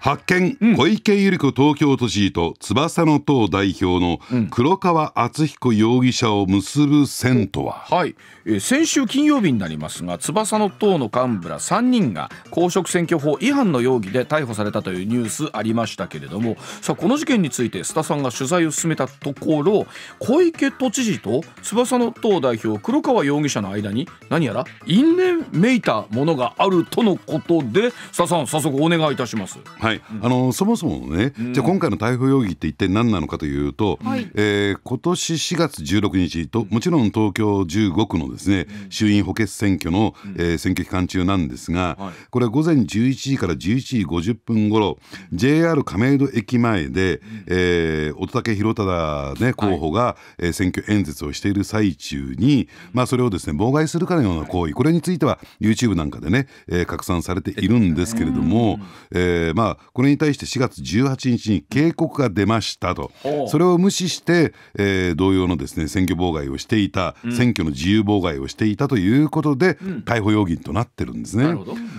発見、うん、小池百合子東京都知事と翼の党代表の黒川敦彦容疑者を結ぶ線とは、うん、はい、え先週金曜日になりますが翼の党の幹部ら3人が公職選挙法違反の容疑で逮捕されたというニュースありましたけれどもさあこの事件について須田さんが取材を進めたところ小池都知事と翼の党代表黒川容疑者の間に何やら因縁めいたものがあるとのことで須田さん早速お願いいたします。ははい、あのそもそもね、うん、じゃあ今回の逮捕容疑って一体何なのかというと、はい、えー、今年4月16日ともちろん東京15区のですね、衆院補欠選挙の、うん、えー、選挙期間中なんですが、はい、これは午前11時から11時50分ごろ JR 亀戸駅前で、えー、乙武宏忠、ね、候補が、はい、えー、選挙演説をしている最中に、まあ、それをですね妨害するかのような行為これについては YouTube なんかでね、えー、拡散されているんですけれども、えー、まあこれに対して4月18日に警告が出ましたと、それを無視して、えー、同様のですね選挙妨害をしていた、うん、選挙の自由妨害をしていたということで、うん、逮捕容疑となってるんですね。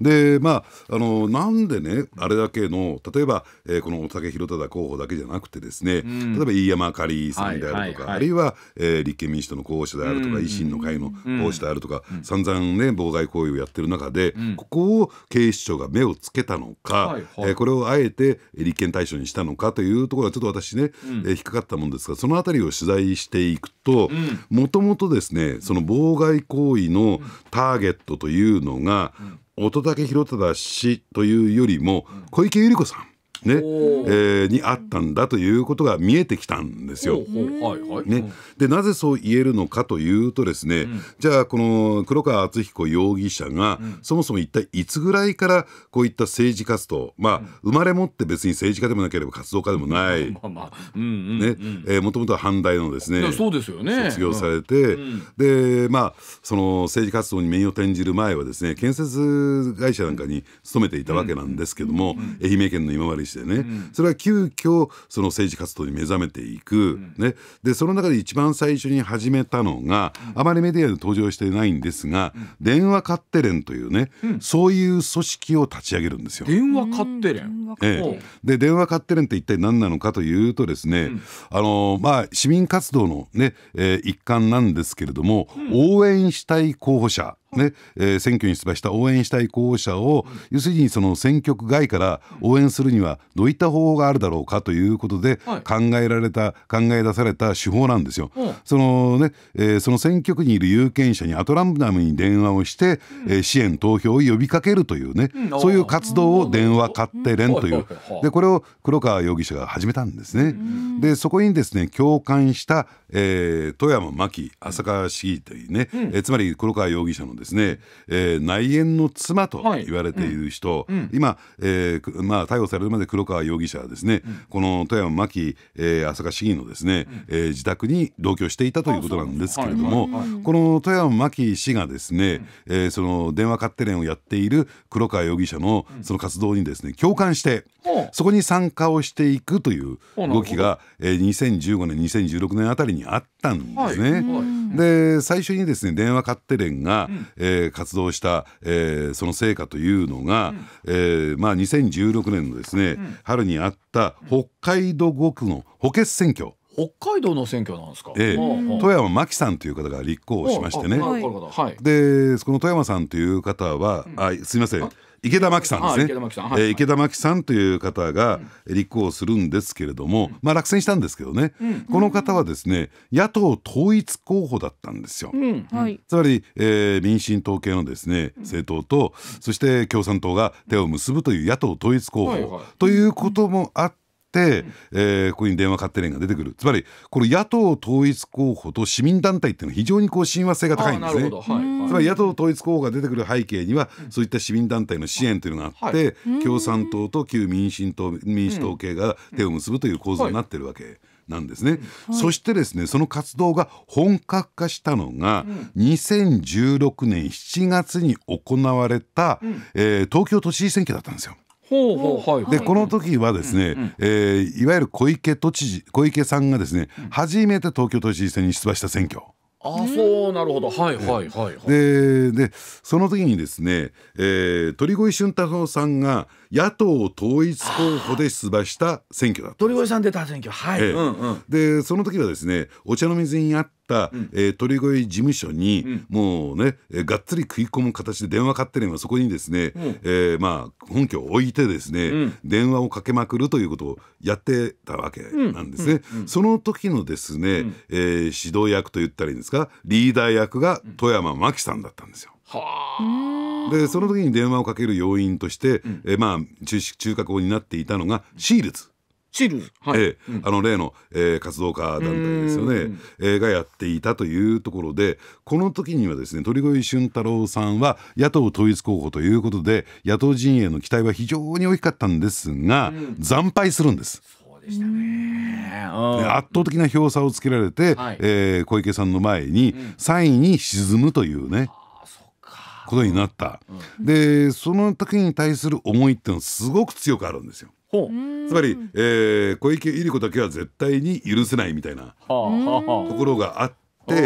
でまああのなんでねあれだけの例えば、えー、この大竹弘忠候補だけじゃなくてですね、うん、例えば飯山あかりさんであるとか、はいはいはい、あるいは、えー、立憲民主党の候補者であるとか、維新の会の候補者であるとか、うん、散々ね妨害行為をやってる中で、ここを警視庁が目をつけたのか、はいはい、えーこれをあえて立憲対象にしたのかというところがちょっと私ね、うん、引っかかったもんですがその辺りを取材していくともともとですねその妨害行為のターゲットというのが、乙武宏忠氏というよりも小池百合子さんね、えー、にあったんだということが見えてきたんですよ。ね、でなぜそう言えるのかというとですね、うん、じゃあこの黒川敦彦容疑者が、うん、そもそも一体いつぐらいからこういった政治活動まあ、生まれ持って別に政治家でもなければ活動家でもない。もともとは阪大のですねそうですよね卒業されて、うん、でまあその政治活動に面を転じる前はですね建設会社なんかに勤めていたわけなんですけども、愛媛県の今治してね、うん、それは急遽その政治活動に目覚めていく、ね、でその中で一番最初に始めたのが、あまりメディアで登場してないんですが、電話カッテレンというね、そういう組織を立ち上げるんですよ。電話カッテレン、ええ、で電話カッテレンって一体何なのかというとですね、あのまあ、市民活動のね、えー、一環なんですけれども、応援したい候補者ねえー、選挙に出馬した応援したい候補者を、要するにその選挙区外から応援するにはどういった方法があるだろうかということで考えられた、考え出された手法なんですよ。そのねえー、その選挙区にいる有権者にアトランダムに電話をして、えー、支援投票を呼びかけるというね、そういう活動を電話勝手連という、でこれを黒川容疑者が始めたんですね。でそこにですね共感した、えー、富山真紀浅川市議というね、えつまり黒川容疑者のですね、えー、内縁の妻と言われている人、はいうん、今、えーまあ、逮捕されるまで黒川容疑者はですね、うん、この富山牧、えー、朝霞市議のですね、うん、えー、自宅に同居していたということなんですけれども、はいはい、この富山真紀氏がですね、うん、えー、その電話勝手連をやっている黒川容疑者のその活動にですね共感して、そこに参加をしていくという動きが、えー、2015年2016年あたりにあったんですね。はいで最初にですね電話勝手連が、うん、えー、活動した、えー、その成果というのが、うん、えー、まあ、2016年のですね、うん、春にあった北海道5区の補欠選挙。北海道の選挙なんですか、ええ、富山真紀さんという方が立候補しましてね、はい、でその富山さんという方は、うん、あすみません池田真紀さんですね。池田真紀さん、という方が立候補するんですけれども、まあ落選したんですけどね、この方はですね、野党統一候補だったんですよ。はい、つまり、えー、民進党系のですね政党と、そして共産党が手を結ぶという野党統一候補、ということもあって。、えー、ここに電話勝手連が出てくるつまりこの野党統一候補と市民団体っていうのは非常にこう親和性が高いんですね、はい、つまり野党統一候補が出てくる背景にはそういった市民団体の支援というのがあって、はい、共産党と旧民進党民主党系が手を結ぶという構造になってるわけ。なんですね、はい、そしてですねその活動が本格化したのが、うん、2016年7月に行われた、うん、えー、東京都知事選挙だったんですよ。はい、でこの時はですね、うんえー、いわゆる小池都知事小池さんがですね、初めて東京都知事選に出馬した選挙。あそうなるほどはいはいはい、はい、ででその時にですね、えー、鳥越俊太郎さんが、野党統一候補で出馬した選挙だった鳥越さん出た選挙はい、ええうんうん、でその時はですねお茶の水にあった、うん、えー、鳥越事務所に、うん、もうね、えー、がっつり食い込む形で電話かってればそこにですね、うん、えー、まあ本拠を置いてですね、うん、電話をかけまくるということをやってたわけなんですね、うん、その時のですね、うん、えー、指導役と言ったらいいんですかリーダー役が富山真紀さんだったんですよ。はあでその時に電話をかける要因として、うん、えまあ中中核を担っていたのがシールズ。シールズ、はい、えあの例の、えー、活動家団体ですよね、えー、がやっていたというところでこの時にはですね鳥越俊太郎さんは野党統一候補ということで野党陣営の期待は非常に大きかったんですが、うん、惨敗するんです。そうでしたね圧倒的な票差をつけられて、はい、えー、小池さんの前に3位に沈むというね。ことになった、うん、でその時に対する思いっていうのはすごく強くあるんですよ。つまり、えー、小池百合子だけは絶対に許せないみたいなところがあっっ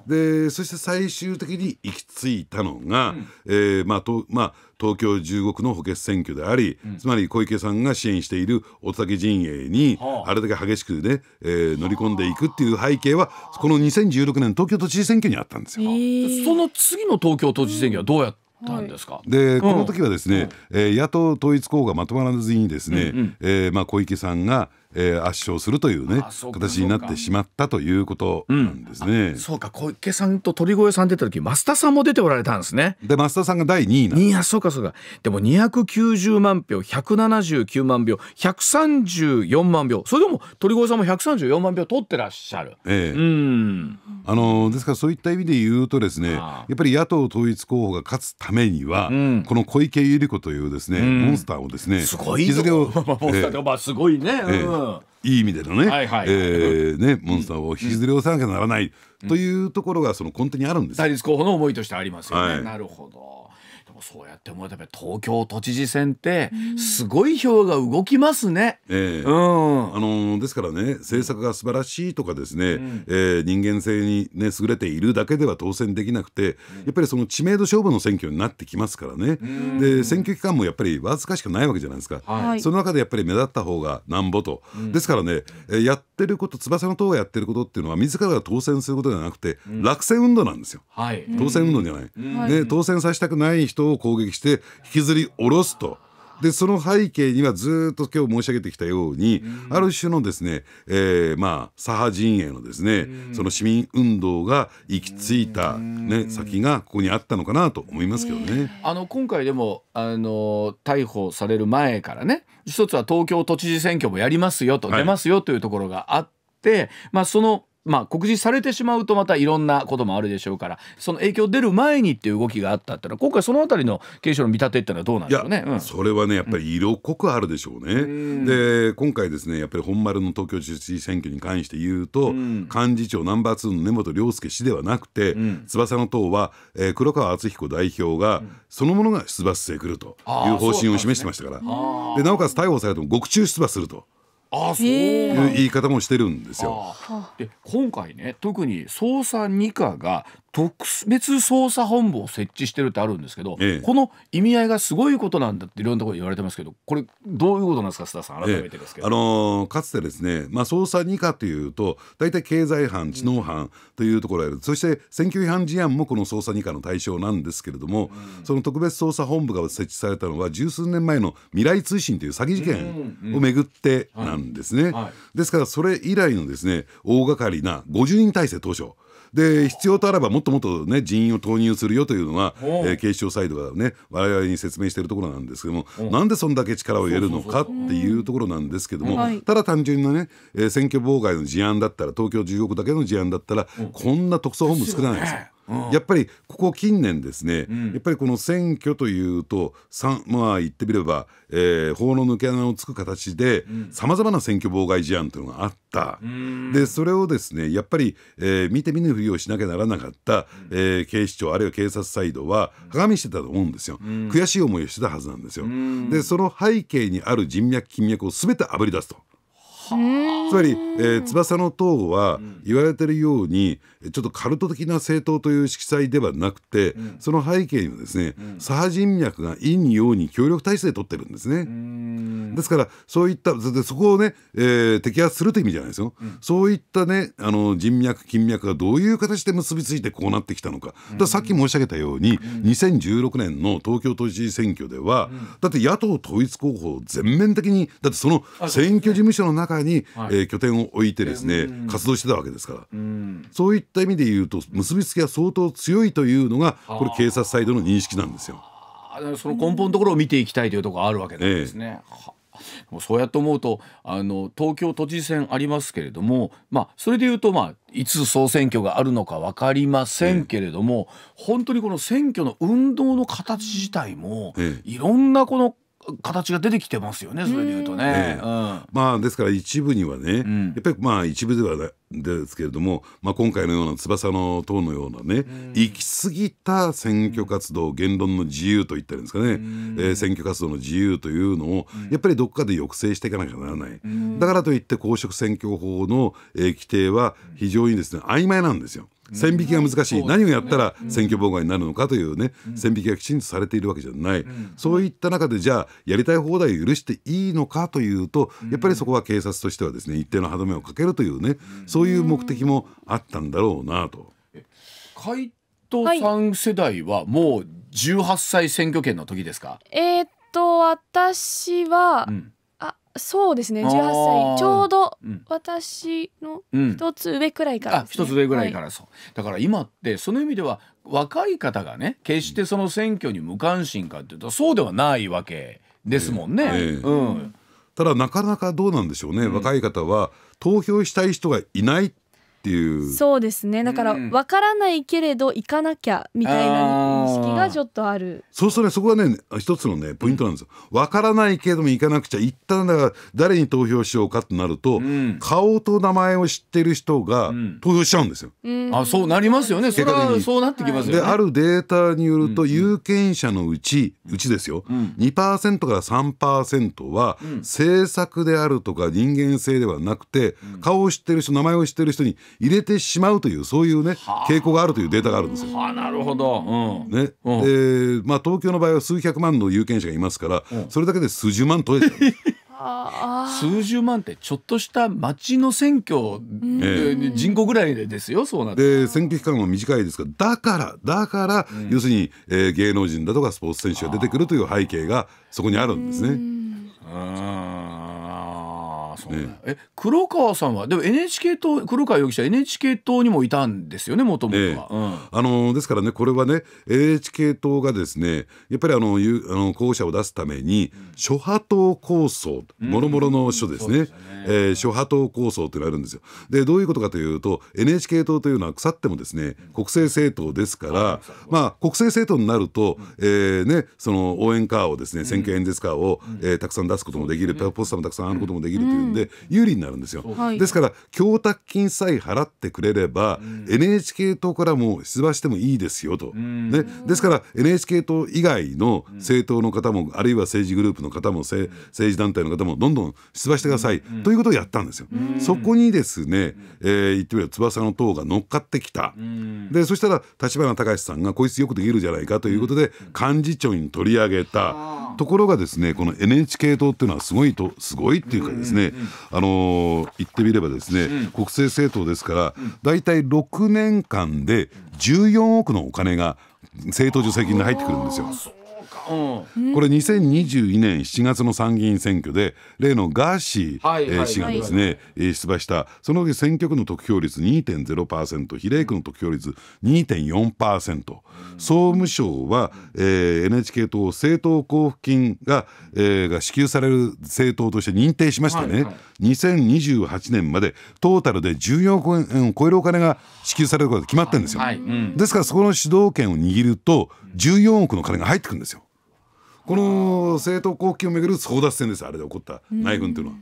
てでそして最終的に行き着いたのが、うん、えー、まあとまあ、東京15区の補欠選挙であり、うん、つまり小池さんが支援している大竹陣営にあれだけ激しくね、えー、乗り込んでいくっていう背景はこの2016年東京都知事選挙にあったんですよ。えー、その次の東京都知事選挙はどうやったんですか。で、うん、この時はですね、うん、えー、野党統一候補がまとまらずにですね、うんうん、えー、まあ小池さんが、えー、圧勝するというね形になってしまったということなんですね。うん、そうか小池さんと鳥越さん出た時増田さんも出ておられたんですね。で増田さんが第2位なんいやそうかそうかでも290万票179万票134万票それでも鳥越さんも134万票取ってらっしゃる。ええー、あのですからそういった意味で言うとですねやっぱり野党統一候補が勝つためには、うん、この小池百合子というですね、うん、モンスターをですねすごい築けを、ター、まあすごいね。えーいい意味でのね、はいはい、えー、ね、モンスターを引きずり下さなきゃならない、というところがその根底にあるんです。対立候補の思いとしてありますよね。はい、なるほど。もそうやって思えば東京都知事選ってすごい票が動きますね。えうん、あのですからね政策が素晴らしいとかですね、うん、えー、人間性に、ね、優れているだけでは当選できなくて、やっぱりその知名度勝負の選挙になってきますからね、うん、で選挙期間もやっぱりわずかしかないわけじゃないですか、はい、その中でやっぱり目立った方がなんぼと、うん、ですからね、えー、やってること翼の党がやってることっていうのは自らが当選することではなくて、落選運動なんですよ、はい、当選運動じゃない。ね、当選させたくない人を攻撃して引きずり下ろすと。でその背景にはずっと今日申し上げてきたように、うん、ある種のですね、えー、まあ左派陣営のですね、うん、その市民運動が行き着いたね、ね先がここにあったのかなと思いますけどね。あの今回でもあの逮捕される前からね一つは東京都知事選挙もやりますよと、出ますよというところがあって、まあ、そのまあ、告示されてしまうとまたいろんなこともあるでしょうからその影響出る前にっていう動きがあったってのは今回その辺りの警視庁の見立てってのはどうなんでしょうね、うん、それはねやっぱり色濃くあるでしょうね、うん、で今回ですねやっぱり本丸の東京知事選挙に関して言うと、うん、幹事長ナンバー2の根本良介氏ではなくて、翼の党は、えー、黒川敦彦代表が、そのものが出馬してくるという方針を示してましたから、ね、でなおかつ逮捕されても獄中出馬すると。あそういう言い方もしてるんですよ。で今回ね特に捜査2課が特別捜査本部を設置してるってあるんですけど、ええ、この意味合いがすごいことなんだっていろんなところで言われてますけどこれどういうことなんですか須田さん改めてですけど、え、あのー、かつてですね、まあ、捜査2課というと大体経済犯知能犯というところがある、うん、そして選挙違反事案もこの捜査2課の対象なんですけれども、うん、その特別捜査本部が設置されたのは十数年前の未来通信という詐欺事件をめぐってなんですね。ですからそれ以来のですね大掛かりな50人体制当初。で必要とあらばもっともっと、ね、人員を投入するよというのは、えー、警視庁サイドがね我々に説明しているところなんですけどもなんでそんだけ力を入れるのかっていうところなんですけども、ただ単純なね、えー、選挙妨害の事案だったら東京中国億だけの事案だったら、こんな特捜本部作らないですよ。やっぱりここ近年ですね、うん、やっぱりこの選挙というとまあ言ってみれば、えー、法の抜け穴をつく形でさまざまな選挙妨害事案というのがあった、うん、でそれをですねやっぱり、えー、見て見ぬふりをしなきゃならなかった、うん、えー、警視庁あるいは警察サイドは鏡してたと思うんですよ、悔しい思いをしてたはずなんですよ。でその背景にある人脈金脈を全てあぶり出すと。つまり、えー、翼の塔は言われてるようにちょっとカルト的な政党という色彩ではなくて、うん、その背景にはですね、うん、左派人脈が陰陽に協力体制取ってるんですね。ですからそういったそこをね、えー、摘発するという意味じゃないですよ、うん、そういったねあの人脈金脈がどういう形で結びついてこうなってきたのかださっき申し上げたように、うん、2016年の東京都知事選挙では、だって野党統一候補全面的にだってその選挙事務所の中らに、はい、えー、拠点を置いてですね、活動してたわけですから、そういった意味で言うと結びつきは相当強いというのがこれ警察サイドの認識なんですよ。その根本のところを見ていきたいというところがあるわけなんですね。ええもうそうやって思うとあの東京都知事選ありますけれども、まあ、それでいうと、まあ、いつ総選挙があるのか分かりませんけれども、ええ、本当にこの選挙の運動の形自体も、え、いろんなこの形が出てきてますよねそれでいうとね。うん、まあですから一部にはね、うん、やっぱりまあ一部ではですけれども、まあ、今回のような翼の塔のようなね、行き過ぎた選挙活動言論の自由といったんですかね、えー、選挙活動の自由というのをやっぱりどっかで抑制していかなきゃならない、だからといって公職選挙法の、えー、規定は非常にですね曖昧なんですよ。線引きが難しい、何をやったら選挙妨害になるのかというね、線引きがきちんとされているわけじゃない、そういった中でじゃあやりたい放題許していいのかというとやっぱりそこは警察としてはですね一定の歯止めをかけるというねそういう目的もあったんだろうなと。海人さん世代はもう18歳選挙権の時ですか、はい、えー、っと私は、うんそうですね18歳ちょうど私の一つ上くらいから、ねうんつ上くらいからそう、はい、だから今ってその意味では若い方がね決してその選挙に無関心かっていうとそうではないわけですもんね。えーえー、うん、ただなかなかどうなんでしょうね、うん、若い方は投票したい人がいないっていうそうですねだから分からないけれど行かなきゃみたいな識がちょっとあるそうそれそこがね一つのねポイントなんですよわからないけれども行かなくちゃ一旦だから誰に投票しようかとなると、うん、顔と名前を知ってる人が投票しちゃうんですよ、うん、あそうなりますよねそれはそうなってきますよねであるデータによると有権者のうち、うちですよ、うん、2%から3%は政策であるとか人間性ではなくて、顔を知ってる人名前を知ってる人に入れてしまうというそういうね傾向があるというデータがあるんですよ。はあ、なるほど、うん、ねでまあ、東京の場合は数百万の有権者がいますから、それだけで数十万取れちゃう。数十万ってちょっとした町の選挙、え人口ぐらいですよそうなで選挙期間は短いですがだからだから、うん、要するに、えー、芸能人だとかスポーツ選手が出てくるという背景がそこにあるんですね。うんね。え黒川さんはでも NHK 党黒川容疑者 NHK 党にもいたんですよねもともとは、ええうん、あのですからねこれはね NHK 党がですねやっぱりあのゆあの候補者を出すために諸派党構想もろもろの書ですね,、うんすねえー、諸派党構想というのがあるんですよ。でどういうことかというと NHK 党というのは腐ってもですね国政政党ですから、まあ、国政政党になると、えーね、その応援カーをですね選挙演説カーを、えー、たくさん出すこともできる、ポスターもたくさんあることもできるというんで。で有利になるんですよ、ですから供託金さえ払ってくれれば、うん、NHK 党からも出馬してもいいですよと、うん、ね、ですから NHK 党以外の政党の方も、あるいは政治グループの方も政治団体の方もどんどん出馬してください、ということをやったんですよ、そこにですね、えー、言ってみれば翼の党が乗っかってきた、でそしたら立花隆さんがこいつよくできるじゃないかということで幹事長に取り上げた、ところがですねこの NHK 党っていうのはすごいとすごいっていうかですね、あの言ってみればですね、国政政党ですから大体6年間で14億のお金が政党助成金に入ってくるんですよ。これ2022年7月の参議院選挙で例のガーシー氏がですね出馬したその選挙区の得票率2.0%比例区の得票率2.4%総務省は NHK 党政党交付金が支給される政党として認定しましてね2028年までトータルで14億円を超えるお金が支給されることが決まってるんですよ。ですからそこの主導権を握ると14億の金が入ってくるんですよ。この政党交付金をめぐる争奪戦ですあれで起こった内紛というのは。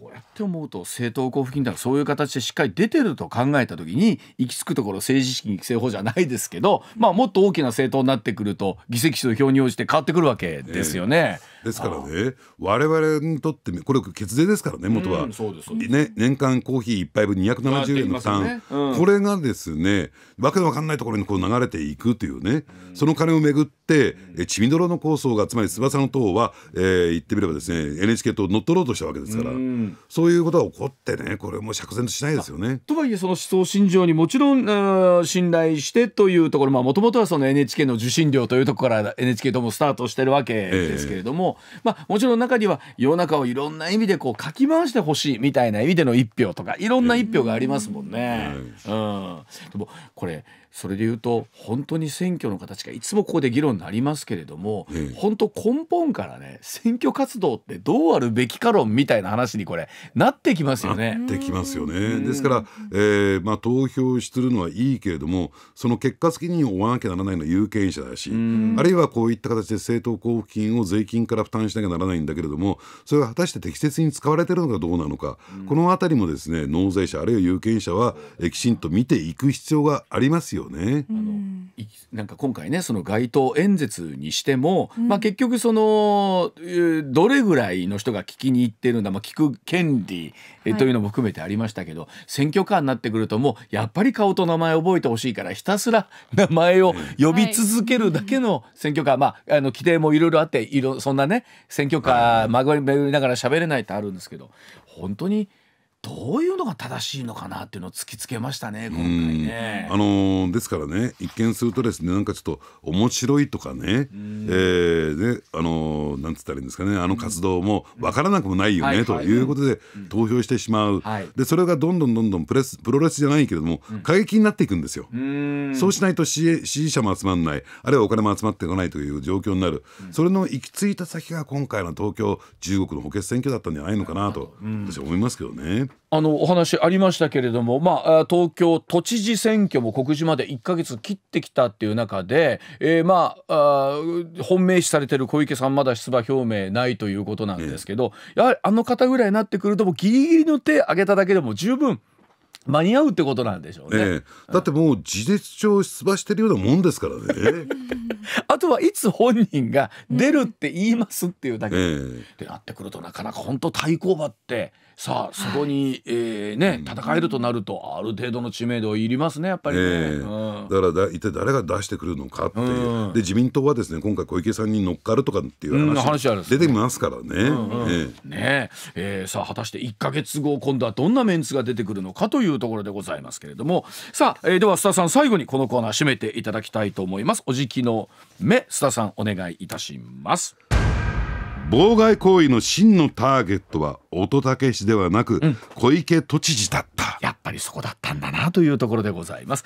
そうやって思うと政党交付金というのはそういう形でしっかり出てると考えた時に行き着くところ政治資金規正法じゃないですけど、まあ、もっと大きな政党になってくると議席数の票に応じて変わってくるわけですよね。えー、ですからね我々にとってこれ決税ですからね元は、ね、年間コーヒー1杯分270円の負担、ねうん、これがですねわけのわかんないところにこう流れていくというね、うん、その金をめぐってちみどろの構想がつまり翼の党は、えー、言ってみればですね NHK 党乗っ取ろうとしたわけですから。うそういうことが起こってねこれも釈然としないですよね。とはいえその思想信条にもちろん信頼してというところもともとはその NHK の受信料というところから NHK ともスタートしてるわけですけれども、えー、まあ、もちろん中には世の中をいろんな意味でこうかき回してほしいみたいな意味での一票とかいろんな一票がありますもんね。えー、うん、でもこれそれで言うと本当に選挙の形がいつもここで議論になりますけれども、本当根本からね選挙活動ってどうあるべきか論みたいな話にこれなってきますよね。なってきますよね。ですから、えーまあ、投票するのはいいけれどもその結果責任を負わなきゃならないのは有権者だし、あるいはこういった形で政党交付金を税金から負担しなきゃならないんだけれどもそれが果たして適切に使われてるのかどうなのか、この辺りもですね納税者あるいは有権者は、きちんと見ていく必要がありますよよね。あのなんか今回ねその街頭演説にしても、うん、まあ、結局そのどれぐらいの人が聞きに行ってるんだ、まあ、聞く権利というのも含めてありましたけど、はい、選挙カーになってくるともうやっぱり顔と名前覚えてほしいからひたすら 名前を呼び続けるだけの選挙カー、はい、まあ、あの規定もいろいろあっていろそんなね選挙カーまぐりながら喋れないってあるんですけど本当に。どういうのが正しいのかなっていうのを突きつけましたね今回ね。あのー、ですからね一見するとですねなんかちょっと面白いとかね、えー、であのー、なんつったらいいんですかねあの活動も分からなくもないよね、ということで、投票してしまう、はい、でそれがどんどんどんどんプレスプロレスじゃないけれども、過激になっていくんですよ。そうしないと支持者も集まんないあるいはお金も集まってこないという状況になる、うん、それの行き着いた先が今回の東京中国の補欠選挙だったんじゃないのかなと、私は思いますけどね。あのお話ありましたけれども、まあ、東京都知事選挙も告示まで1ヶ月切ってきたっていう中で、えー、まあ本命視されてる小池さんまだ出馬表明ないということなんですけど、やはりあの方ぐらいになってくるともうギリギリの手挙げただけでも十分。間に合うってことなんでしょうね、えだってもう事実上出馬してるようなもんですからね あとはいつ本人が出るって言いますっていうだけで、えってなってくるとなかなか本当対抗馬ってさあそこに、えー、ね戦えるとなるとある程度の知名度いりますねやっぱりね、えー、だからだ一体誰が出してくるのかっていう、うん、で自民党はですね今回小池さんに乗っかるとかっていう話,、うん、話出てきますからね。えねえさあ果たして1か月後今度はどんなメンツが出てくるのかというところでございますけれどもさあ、えー、では須田さん最後にこのコーナー締めていただきたいと思います。おじの目須田さんお願いいたします。妨害行為の真のターゲットは乙武氏ではなく、小池都知事だったやっぱりそこだったんだなというところでございます